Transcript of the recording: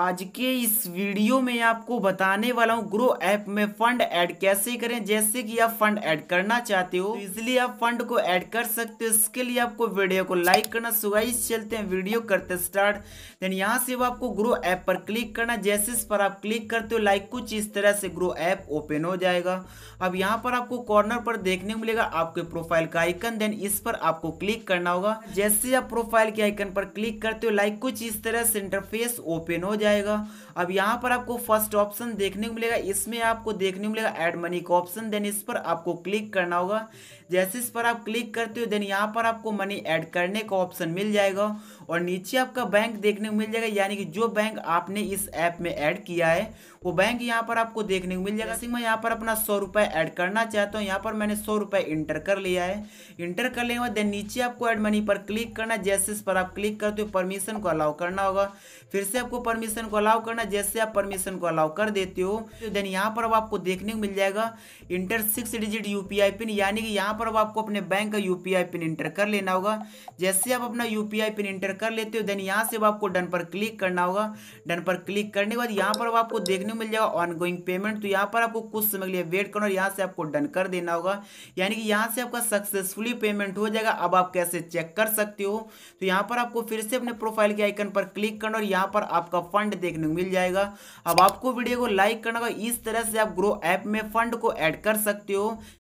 आज के इस वीडियो में आपको बताने वाला हूँ ग्रो ऐप में फंड ऐड कैसे करें जैसे कि आप फंड ऐड करना चाहते हो तो इसलिए आप फंड को ऐड कर सकते हो इसके लिए आपको वीडियो को लाइक करना सुगाई चलते हैं वीडियो करते स्टार्ट देन यहाँ से वो आपको ग्रो ऐप पर क्लिक करना जैसे इस पर आप क्लिक करते हो लाइक कुछ इस तरह से ग्रो ऐप ओपन हो जाएगा अब यहाँ पर आपको कॉर्नर पर देखने को मिलेगा आपके प्रोफाइल का आइकन देन इस पर आपको क्लिक करना होगा जैसे आप प्रोफाइल के आइकन पर क्लिक करते हो लाइक कुछ इस तरह से इंटरफेस ओपन हो जाएगा अब यहाँ पर आपको फर्स्ट ऑप्शन देखने को मिलेगा इसमें आपको देखने को मिलेगा एड मनी का ऑप्शन देन इस पर आपको क्लिक करना होगा जैसे इस पर आप क्लिक करते हो देन यहाँ पर आपको मनी ऐड करने का ऑप्शन मिल जाएगा और नीचे आपका बैंक देखने को मिल जाएगा यानी कि जो बैंक आपने इस ऐप में ऐड किया है वो बैंक यहाँ पर आपको देखने को मिल जाएगा सिंह मैं यहाँ पर अपना सौ रुपये ऐड करना चाहता हूँ यहाँ पर मैंने सौ रुपये इंटर कर लिया है इंटर कर लेंगे देन नीचे आपको एड मनी पर क्लिक करना जैसे इस पर आप क्लिक करते हो परमिशन को अलाउ करना होगा फिर से आपको परमिशन परमिशन को अलाउ करना जैसे आप परमिशन को अलाउ कर देते हो तो देन यहाँ पर अब आपको देखने को मिल जाएगा enter six digit UPI pin यानी कि यहाँ पर अब आपको अपने बैंक का यूपीआई पिन इंटर कर लेना होगा जैसे आप अपना यूपीआई पिन इंटर कर लेते हो देन यहाँ से आपको डन पर क्लिक करना होगा डन पर क्लिक करने के बाद यहाँ पर अब आपको देखने को मिल जाएगा ऑनगोइंग पेमेंट तो यहाँ पर आपको कुछ समय के लिए वेट करना और यहाँ से आपको डन कर देना होगा यानी कि यहाँ से आपका सक्सेसफुली पेमेंट हो जाएगा अब आप कैसे चेक कर सकते हो तो यहाँ पर आपको फिर से अपने प्रोफाइल के आइकन पर क्लिक करना और यहाँ पर आपका फंड फंड देखने को मिल जाएगा अब आपको वीडियो को लाइक करना होगा इस तरह से आप ग्रो ऐप में फंड को ऐड कर सकते हो